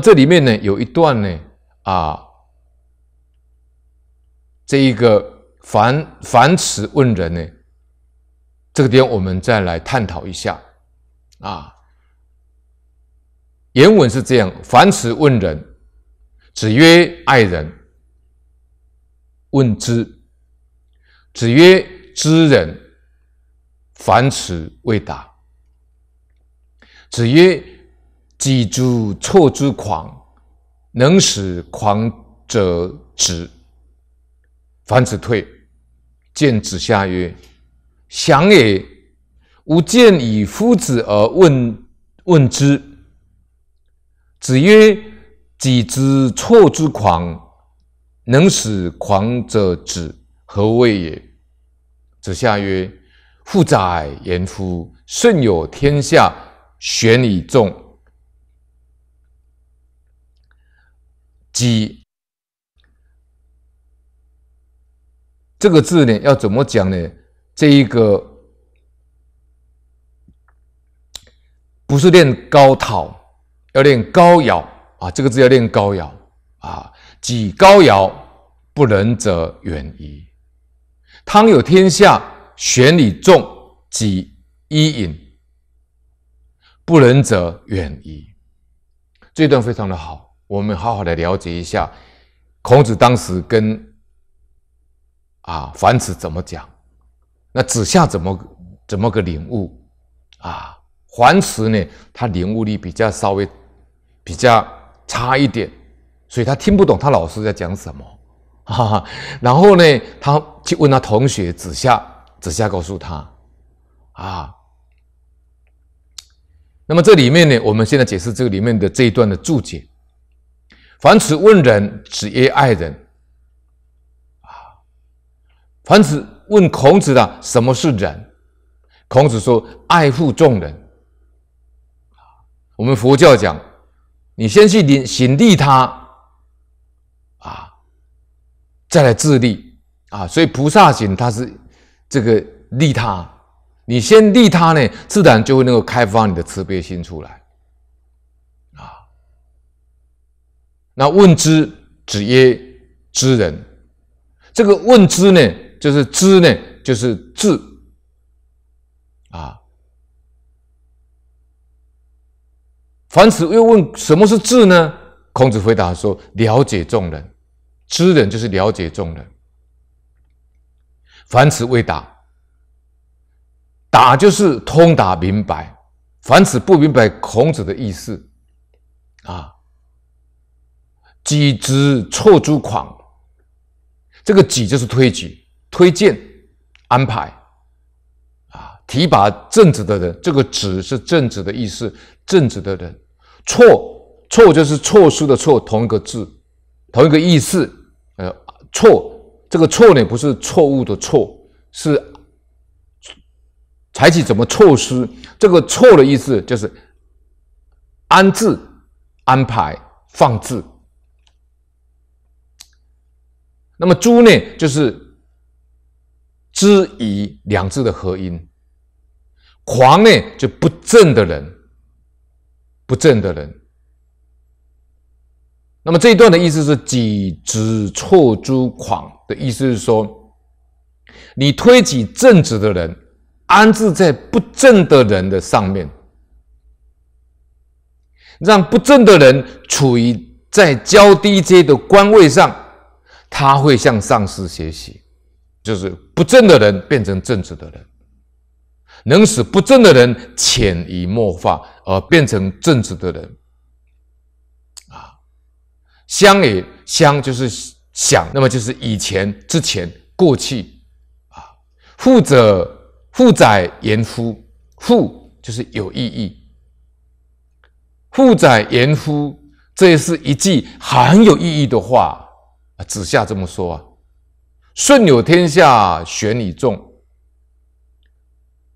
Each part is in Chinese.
这里面呢，有一段呢，啊，这一个凡凡此问人呢，这个点我们再来探讨一下。啊，原文是这样：凡此问人，子曰爱人；问之，子曰知人；凡此未答，子曰。己之错之狂，能使狂者止。凡子退见子夏曰：“祥也，吾见以夫子而问问之。”子曰：“己之错之狂，能使狂者止，何谓也？”子夏曰：“父载言夫，甚有天下，选于众。”己这个字呢，要怎么讲呢？这一个不是练高讨，要练高咬啊！这个字要练高咬啊！己高咬，不仁者远矣。汤有天下，选礼众己一饮，不仁者远矣。这段非常的好。我们好好的了解一下，孔子当时跟啊樊迟怎么讲？那子夏怎么怎么个领悟？啊，樊迟呢，他领悟力比较稍微比较差一点，所以他听不懂他老师在讲什么。哈哈，然后呢，他去问他同学子夏，子夏告诉他啊。那么这里面呢，我们现在解释这个里面的这一段的注解。凡此问人，只曰爱人。啊，凡此问孔子的什么是仁？孔子说爱护众人。啊，我们佛教讲，你先去领行利他，啊，再来自利啊。所以菩萨行他是这个利他，你先利他呢，自然就会能够开发你的慈悲心出来。那问之，子曰：“知人。”这个问之呢，就是知呢，就是智啊。凡此又问什么是智呢？孔子回答说：“了解众人，知人就是了解众人。”凡此未答，答就是通达明白。凡此不明白孔子的意思啊。己之错诸狂。这个己就是推举、推荐、安排，啊，提拔正直的人。这个直是正直的意思，正直的人。错错就是措施的错，同一个字，同一个意思。呃，错这个错呢，不是错误的错，是采取怎么措施？这个错的意思就是安置、安排、放置。那么“诸呢，就是“知”疑两字的合音。“狂”呢，就不正的人，不正的人。那么这一段的意思是：“己知错诸狂”的意思，是说，你推己正直的人，安置在不正的人的上面，让不正的人处于在较低阶的官位上。他会向上师学习，就是不正的人变成正直的人，能使不正的人潜移默化而变成正直的人。啊，相也相就是想，那么就是以前、之前、过去，啊，富者富载言乎？富就是有意义，富载言乎？这也是一句很有意义的话。啊，子夏这么说啊：“舜有天下，选以众；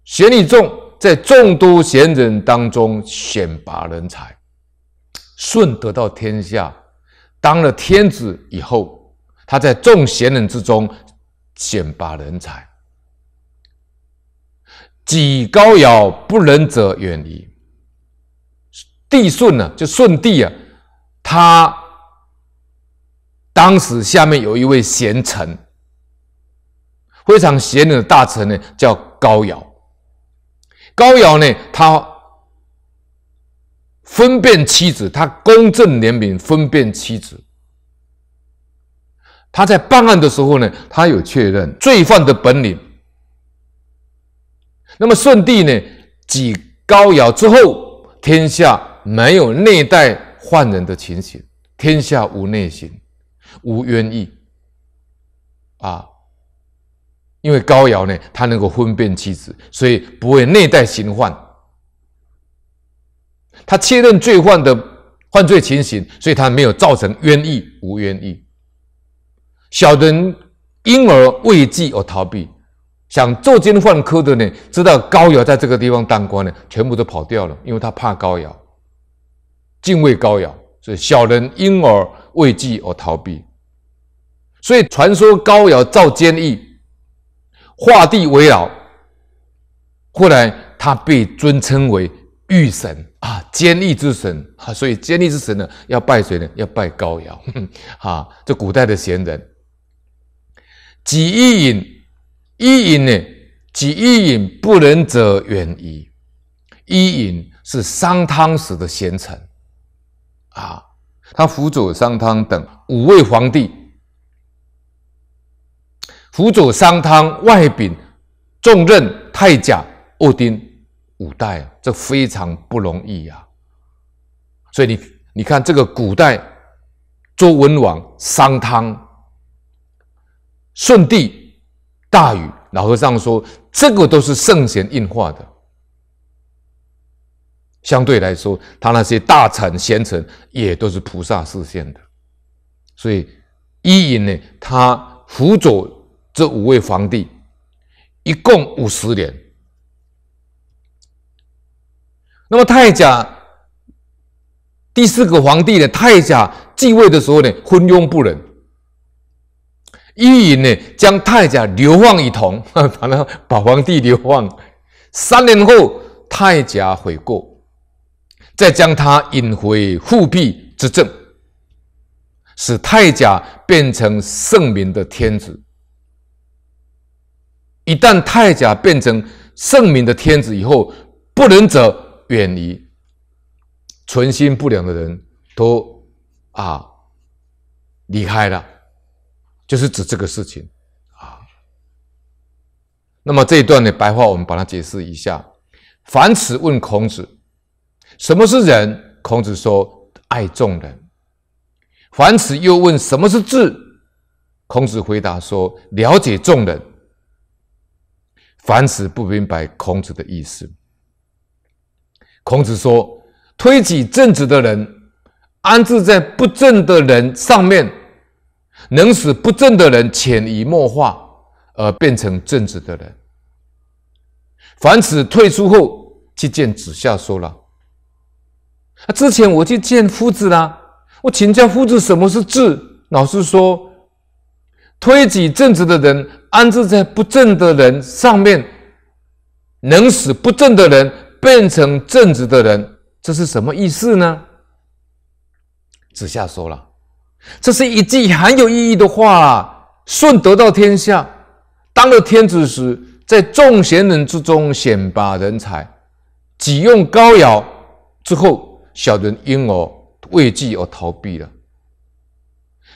选以众，在众多贤人当中选拔人才。舜得到天下，当了天子以后，他在众贤人之中选拔人才。举高陶，不仁者远离。帝舜呢，就舜帝啊，他。”当时下面有一位贤臣，非常贤能的大臣呢，叫高尧。高尧呢，他分辨妻子，他公正廉明，分辨妻子。他在办案的时候呢，他有确认罪犯的本领。那么舜帝呢，举高尧之后，天下没有内待犯人的情形，天下无内刑。无冤意啊，因为高尧呢，他能够分辨妻子，所以不会虐待刑犯。他确认罪犯的犯罪情形，所以他没有造成冤意无冤意。小人因而畏惧而逃避，想作奸犯科的呢，知道高尧在这个地方当官呢，全部都跑掉了，因为他怕高尧，敬畏高尧，所以小人因而。畏惧而逃避，所以传说高尧造监狱，画地为牢。后来他被尊称为御神啊，监狱之神啊。所以监狱之神呢，要拜谁呢？要拜高尧 啊。这古代的贤人，己伊隐，伊隐呢，己伊隐不仁者远矣。伊尹是商汤时的贤臣，啊。他辅佐商汤等五位皇帝，辅佐商汤外秉重任太甲、奥丁五代，这非常不容易呀。所以你你看，这个古代周文王、商汤、舜帝、大禹，老和尚说，这个都是圣贤印化的。相对来说，他那些大臣贤臣也都是菩萨示现的，所以伊尹呢，他辅佐这五位皇帝，一共五十年。那么太甲第四个皇帝呢，太甲继位的时候呢，昏庸不仁，伊尹呢将太甲流放一同，把他把皇帝流放，三年后太甲悔过。再将他引回复辟之政，使太甲变成圣明的天子。一旦太甲变成圣明的天子以后，不仁者远离，存心不良的人都啊离开了，就是指这个事情啊。那么这一段的白话，我们把它解释一下。凡此问孔子。什么是仁？孔子说：“爱众人。”凡此又问：“什么是智？”孔子回答说：“了解众人。”凡此不明白孔子的意思。孔子说：“推举正直的人，安置在不正的人上面，能使不正的人潜移默化而变成正直的人。”凡此退出后，去见子夏，说了。啊！之前我去见夫子啦，我请教夫子什么是治。老师说：“推举正直的人，安置在不正的人上面，能使不正的人变成正直的人。”这是什么意思呢？子夏说了：“这是一句很有意义的话啊！舜得到天下，当了天子时，在众贤人之中选拔人才，己用膏尧之后。”小人因而畏惧而逃避了。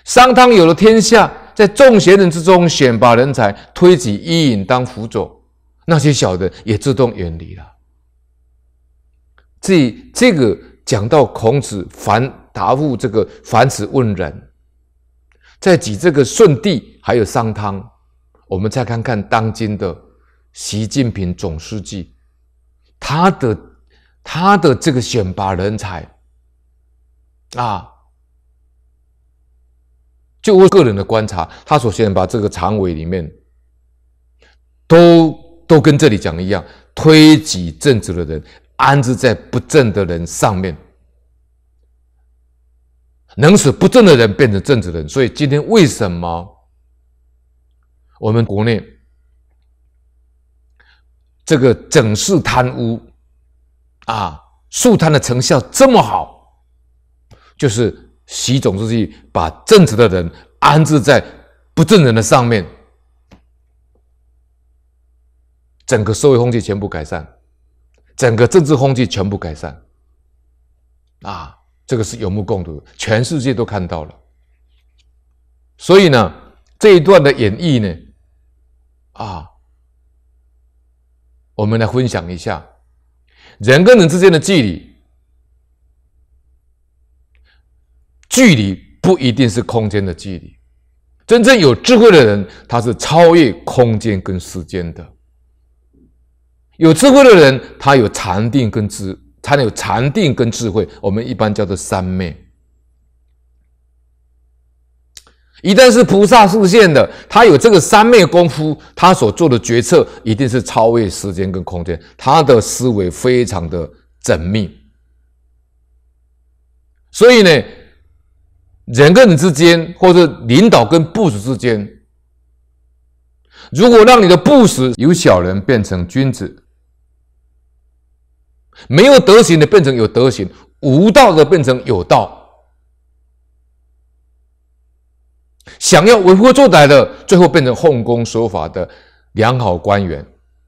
商汤有了天下，在众贤人之中选拔人才，推举伊尹当辅佐，那些小人也自动远离了。这这个讲到孔子凡答复这个凡子问仁，在举这个舜帝还有商汤，我们再看看当今的习近平总书记，他的。他的这个选拔人才，啊，就我个人的观察，他所选拔这个常委里面，都都跟这里讲的一样，推举正直的人，安置在不正的人上面，能使不正的人变成正直的人。所以今天为什么我们国内这个整事贪污？啊，树摊的成效这么好，就是习总书记把正直的人安置在不正人的上面，整个社会风气全部改善，整个政治风气全部改善。啊，这个是有目共睹，全世界都看到了。所以呢，这一段的演绎呢，啊，我们来分享一下。人跟人之间的距离，距离不一定是空间的距离。真正有智慧的人，他是超越空间跟时间的。有智慧的人，他有禅定跟智，他有禅定跟智慧。我们一般叫做三昧。一旦是菩萨示现的，他有这个三昧功夫，他所做的决策一定是超越时间跟空间，他的思维非常的缜密。所以呢，人跟人之间，或者领导跟部属之间，如果让你的部属由小人变成君子，没有德行的变成有德行，无道的变成有道。想要为非作歹的，最后变成奉公守法的良好官员、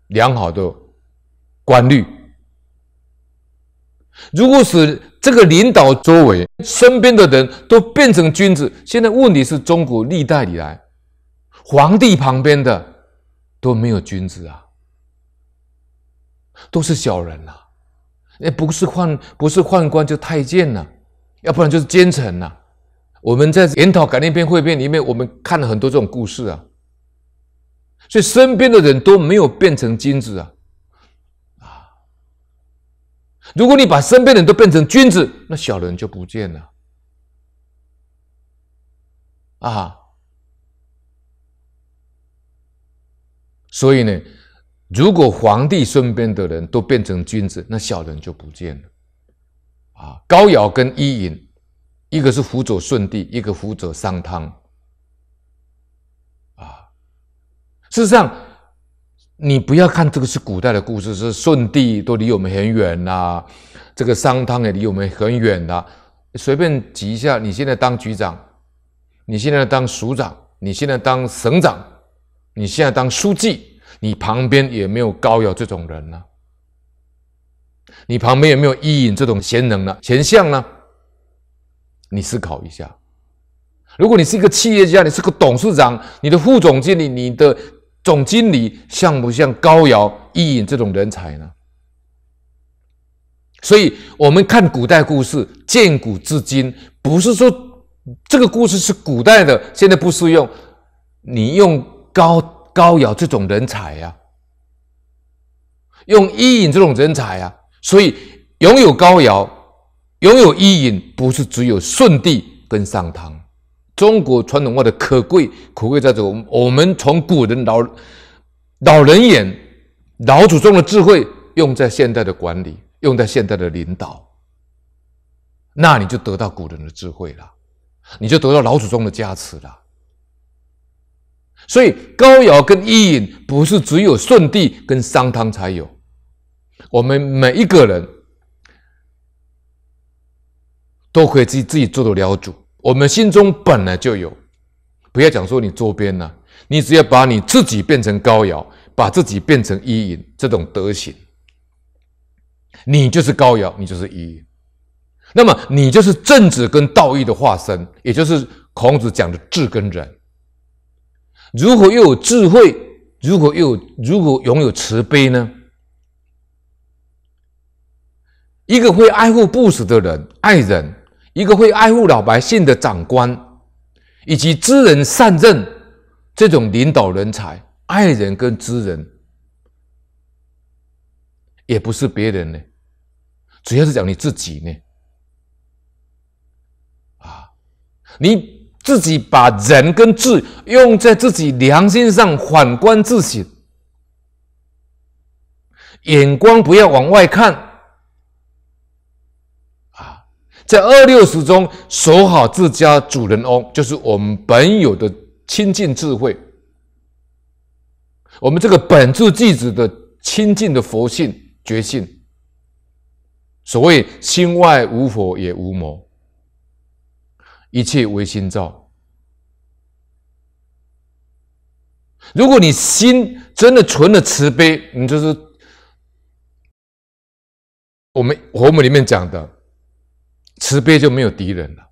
良好的官吏。如果使这个领导周围、身边的人都变成君子，现在问题是中国历代以来，皇帝旁边的都没有君子啊，都是小人呐，那不是宦，不是宦官就太监呐，要不然就是奸臣呐。我们在研讨感念篇会编里面，我们看了很多这种故事啊，所以身边的人都没有变成君子啊，啊，如果你把身边的人都变成君子，那小人就不见了，啊，所以呢，如果皇帝身边的人都变成君子，那小人就不见了，啊，高尧跟伊尹。一个是辅佐舜帝，一个辅佐商汤，啊，事实上，你不要看这个是古代的故事，是舜帝都离我们很远呐，这个商汤也离我们很远呐。随便举一下，你现在当局长，你现在当署长，你现在当省长，你现在当书记，你旁边也没有高尧这种人呐，你旁边也没有伊尹这种贤能了，贤相呢？你思考一下，如果你是一个企业家，你是个董事长，你的副总经理、你的总经理，像不像高瑶、伊尹这种人才呢？所以，我们看古代故事，见古至今，不是说这个故事是古代的，现在不适用。你用高高瑶这种人才呀，用伊尹这种人才呀，所以拥有高瑶。拥有伊尹不是只有舜帝跟商汤。中国传统文化的可贵，可贵在这我们从古人老老人眼老祖宗的智慧，用在现代的管理，用在现代的领导，那你就得到古人的智慧了，你就得到老祖宗的加持了。所以高尧跟伊尹不是只有舜帝跟商汤才有，我们每一个人。都可以自己自己做得了主。我们心中本来就有，不要讲说你周边呢，你只要把你自己变成高尧，把自己变成伊尹这种德行，你就是高尧，你就是伊尹。那么你就是正直跟道义的化身，也就是孔子讲的智跟仁。如何又有智慧，如何又有如何拥有慈悲呢？一个会爱护不死的人，爱人。一个会爱护老百姓的长官，以及知人善任这种领导人才，爱人跟知人，也不是别人呢，主要是讲你自己呢。啊，你自己把人跟智用在自己良心上，反观自省，眼光不要往外看。在二六史中，守好自家主人翁，就是我们本有的清净智慧。我们这个本自弟子的清净的佛性觉性，所谓心外无佛也无魔，一切唯心造。如果你心真的存了慈悲，你就是我们佛门里面讲的。慈悲就没有敌人了，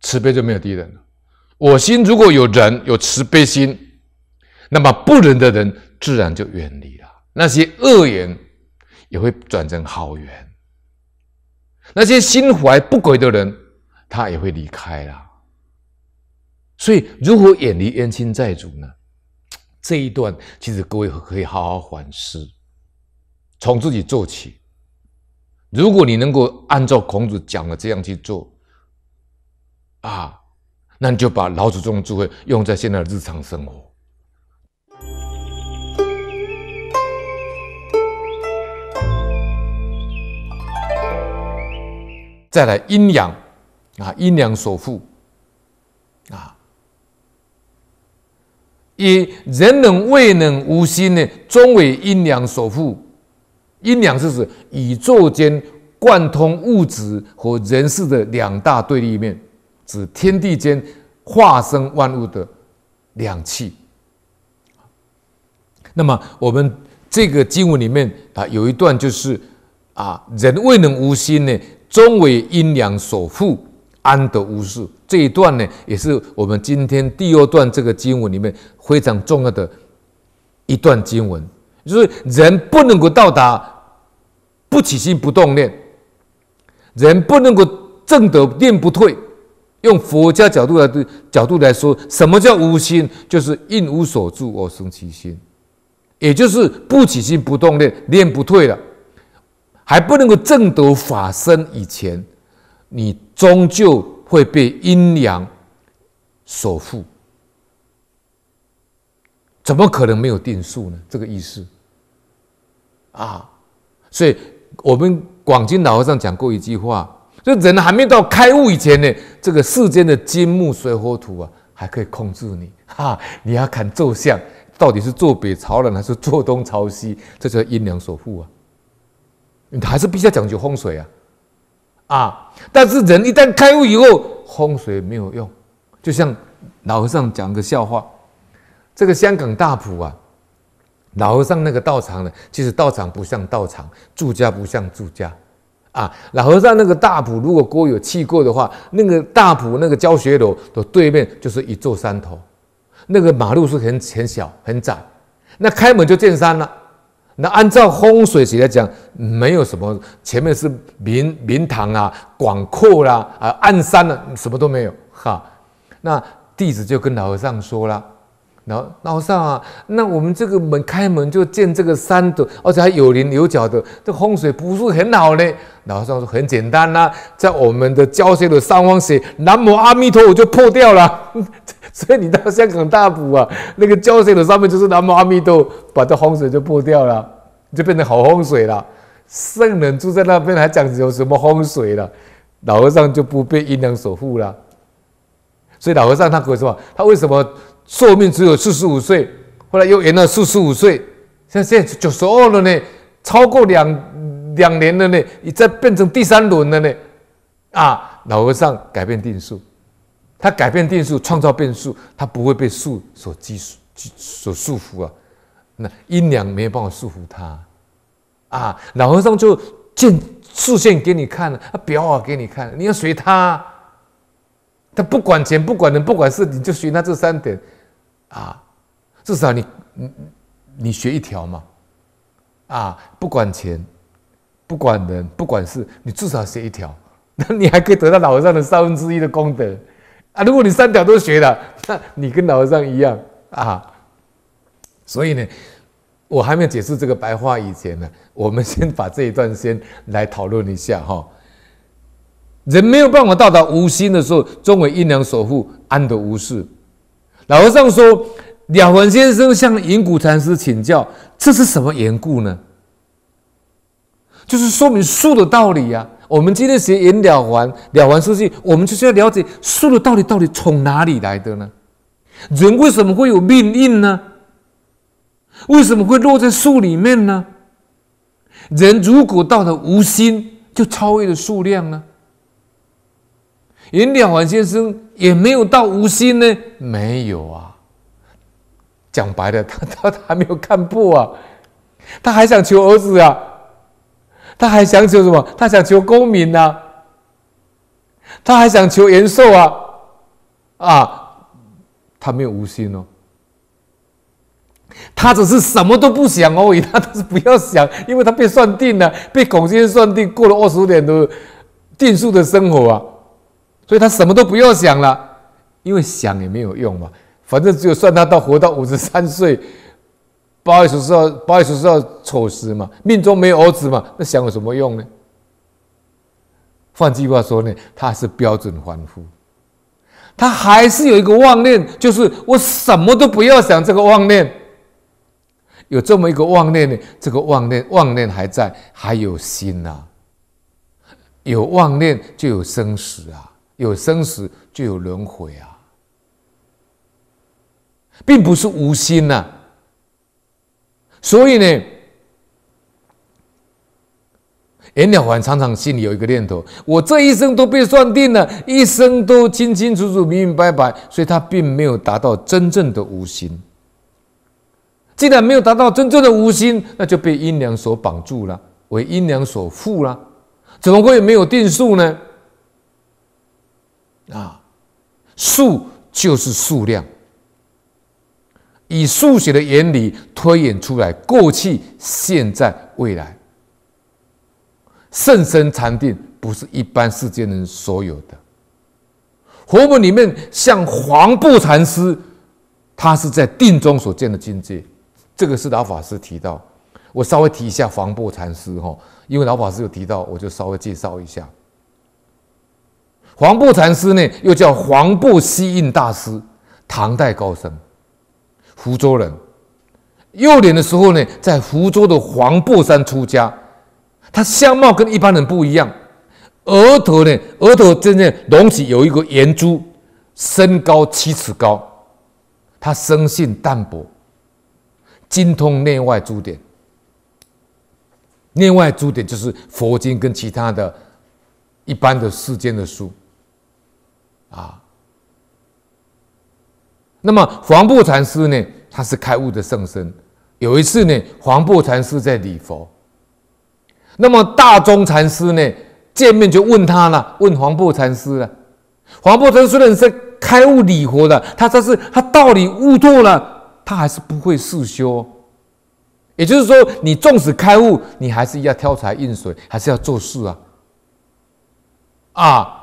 慈悲就没有敌人了。我心如果有人有慈悲心，那么不仁的人自然就远离了；那些恶言也会转成好言；那些心怀不轨的人，他也会离开了。所以，如何远离冤亲债主呢？这一段，其实各位可以好好反思，从自己做起。如果你能够按照孔子讲的这样去做，啊，那你就把老祖宗的智慧用在现在的日常生活。再来阴阳啊，阴阳所护，啊，以人能未能无心呢，终为阴阳所护。阴阳是指宇宙间贯通物质和人事的两大对立面，指天地间化生万物的两气。那么我们这个经文里面啊，有一段就是啊，人未能无心呢，终为阴阳所负，安得无事？这一段呢，也是我们今天第二段这个经文里面非常重要的一段经文，就是人不能够到达。不起心不动念，人不能够正得念不退。用佛家角度来角度来说，什么叫无心？就是应无所住而生其心，也就是不起心不动念，念不退了，还不能够正得法身。以前你终究会被阴阳所缚，怎么可能没有定数呢？这个意思啊，所以。我们广经老和尚讲过一句话，就人还没到开悟以前呢，这个世间的金木水火土啊，还可以控制你哈。你要看坐向，到底是坐北朝南还是坐东朝西，这叫阴阳守护啊，你还是比较讲究风水啊啊。但是人一旦开悟以后，风水没有用。就像老和尚讲个笑话，这个香港大埔啊。老和尚那个道场呢，其实道场不像道场，住家不像住家，啊，老和尚那个大埔，如果位有去过的话，那个大埔那个教学楼的对面就是一座山头，那个马路是很很小很窄，那开门就见山了。那按照风水学来讲，没有什么前面是明明堂啊、广阔啦、啊暗山了，什么都没有哈。那弟子就跟老和尚说了。老和尚啊，那我们这个门开门就见这个山的，而且还有棱有角的，这风水不是很好呢。老和尚说很简单啦，在我们的教学的上方写南无阿弥陀，我就破掉了。所以你到香港大埔啊，那个教学的上面就是南无阿弥陀，把这风水就破掉了，就变成好风水了。圣人住在那边还讲有什么风水了，老和尚就不被阴阳所护了。所以老和尚他可以说，他为什么？寿命只有四十五岁，后来又延到四十五岁，像现在九十二了呢，超过两两年了呢，已在变成第三轮了呢，啊，老和尚改变定数，他改变定数，创造变数，他不会被数所拘束、所束缚啊，那阴阳没有办法束缚他，啊，老和尚就见视线给你看了，他表啊给你看，你要随他，他不管钱，不管人，不管事，你就随他这三点。啊，至少你你你学一条嘛，啊，不管钱，不管人，不管是你至少学一条，那你还可以得到老和尚的三分之一的功德啊！如果你三条都学了，那你跟老和尚一样啊。所以呢，我还没有解释这个白话以前呢，我们先把这一段先来讨论一下哈。人没有办法到达无心的时候，终为阴阳所缚，安得无事？老和尚说：“了凡先生向银谷禅师请教，这是什么缘故呢？就是说明树的道理呀。我们今天学《了凡了凡四训》，我们就是要了解树的道理到底从哪里来的呢？人为什么会有命运呢？为什么会落在树里面呢？人如果到了无心，就超越了数量呢？”袁了凡先生也没有到无心呢？没有啊。讲白了，他 他还没有看破啊，他还想求儿子啊，他还想求什么？他想求功名啊，他还想求延寿啊，啊，他没有无心哦，他只是什么都不想而已，他都是不要想，因为他被算定了，被孔先生算定，过了二十年都定数的生活啊。所以他什么都不要想了，因为想也没有用嘛。反正只有算他到活到五十三岁，八月十四号，八月十四号丑时嘛，命中没有儿子嘛，那想有什么用呢？换句话说呢，他是标准凡夫，他还是有一个妄念，就是我什么都不要想。这个妄念，有这么一个妄念呢，这个妄念妄念还在，还有心呐，有妄念就有生死啊。有生死就有轮回啊，并不是无心呐。所以呢，颜了凡常常心里有一个念头：我这一生都被算定了，一生都清清楚楚、明明白白，所以他并没有达到真正的无心。既然没有达到真正的无心，那就被阴阳所绑住了，为阴阳所缚了，怎么会没有定数呢？啊，数就是数量，以数学的原理推演出来，过去、现在、未来，甚深禅定不是一般世间人所有的。佛门里面像黄布禅师，他是在定中所见的境界。这个是老法师提到，我稍微提一下黄布禅师哈，因为老法师有提到，我就稍微介绍一下。黄布禅师呢，又叫黄布西印大师，唐代高僧，福州人。幼年的时候呢，在福州的黄布山出家。他相貌跟一般人不一样，额头呢，额头真正隆起有一个圆珠，身高七尺高。他生性淡泊，精通内外诸典。内外诸典就是佛经跟其他的一般的世间的书。啊，那么黄檗禅师呢，他是开悟的圣僧。有一次呢，黄檗禅师在礼佛，那么大中禅师呢，见面就问他了，问黄檗禅师了。黄檗禅师然是开悟礼佛的，他这是他道理悟透了，他还是不会世修。也就是说，你纵使开悟，你还是要挑柴运水，还是要做事啊，啊。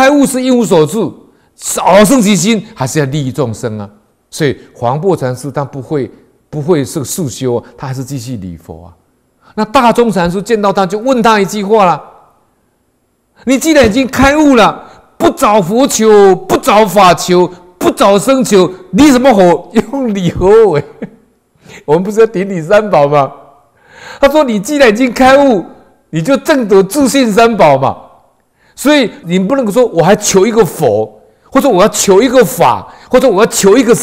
开悟是一无所住，早生极心还是要利益众生啊。所以黄檗禅师他不会不会是素修，他还是继续礼佛啊。那大中禅师见到他就问他一句话了：你既然已经开悟了，不找佛求，不找法求，不找生求，你什么火 用？你何为？我们不是要顶礼三宝吗？他说：你既然已经开悟，你就正得自信三宝嘛。所以你不能够说我还求一个佛，或者我要求一个法，或者我要求一个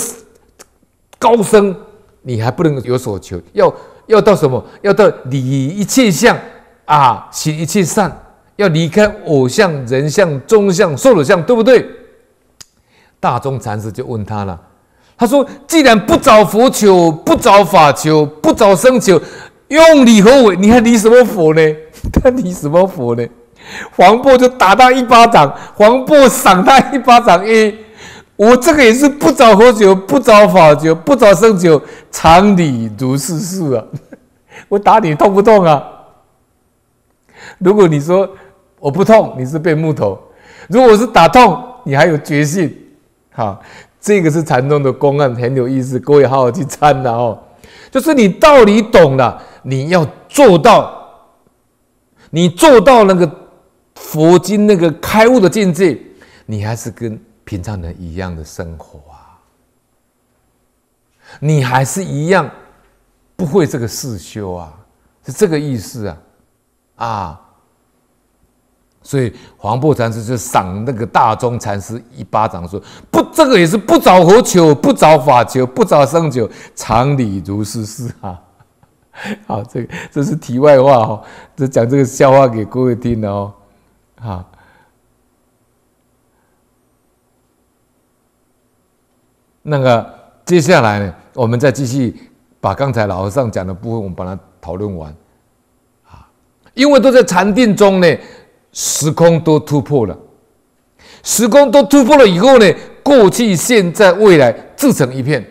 高僧，你还不能有所求。要要到什么？要到离一切相啊，行一切善。要离开偶像、人像、众像、受者像，对不对？大众禅师就问他了，他说：“既然不找佛求，不找法求，不找僧求，用理何为？你还离什么佛呢？他离什么佛呢？” 黄渤就打他一巴掌，黄渤赏他一巴掌。诶，我这个也是不找喝酒，不找法酒，不找圣酒，常理如是事啊。我打你痛不痛啊？如果你说我不痛，你是变木头；如果是打痛，你还有决心。好，这个是禅宗的公案，很有意思，各位好好去参了哦。就是你道理懂了，你要做到，你做到那个。佛经那个开悟的境界，你还是跟平常人一样的生活啊，你还是一样不会这个世修啊，是这个意思啊，啊，所以黄伯禅师就赏那个大中禅师一巴掌，说不，这个也是不找火求，不找法求，不找圣求，常理如是是啊。好，这个这是题外话哦，这讲这个笑话给各位听的哦。好，那个接下来呢，我们再继续把刚才老和尚讲的部分，我们把它讨论完。啊，因为都在禅定中呢，时空都突破了，时空都突破了以后呢，过去、现在、未来自成一片，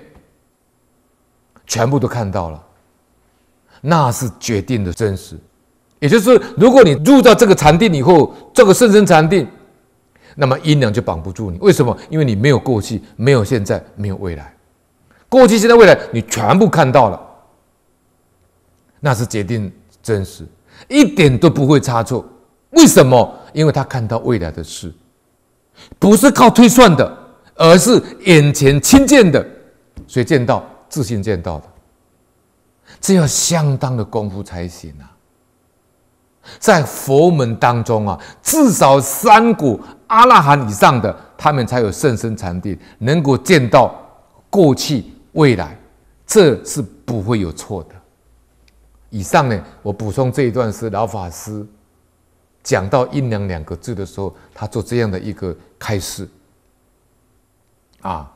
全部都看到了，那是决定的真实。也就是，如果你入到这个禅定以后，这个甚深禅定，那么阴阳就绑不住你。为什么？因为你没有过去，没有现在，没有未来。过去、现在、未来，你全部看到了，那是决定真实，一点都不会差错。为什么？因为他看到未来的事，不是靠推算的，而是眼前亲见的，所以见到自信见到的。这要相当的功夫才行啊！在佛门当中啊，至少三股阿拉含以上的，他们才有甚深禅定，能够见到过去未来，这是不会有错的。以上呢，我补充这一段是老法师讲到“阴阳”两个字的时候，他做这样的一个开示啊。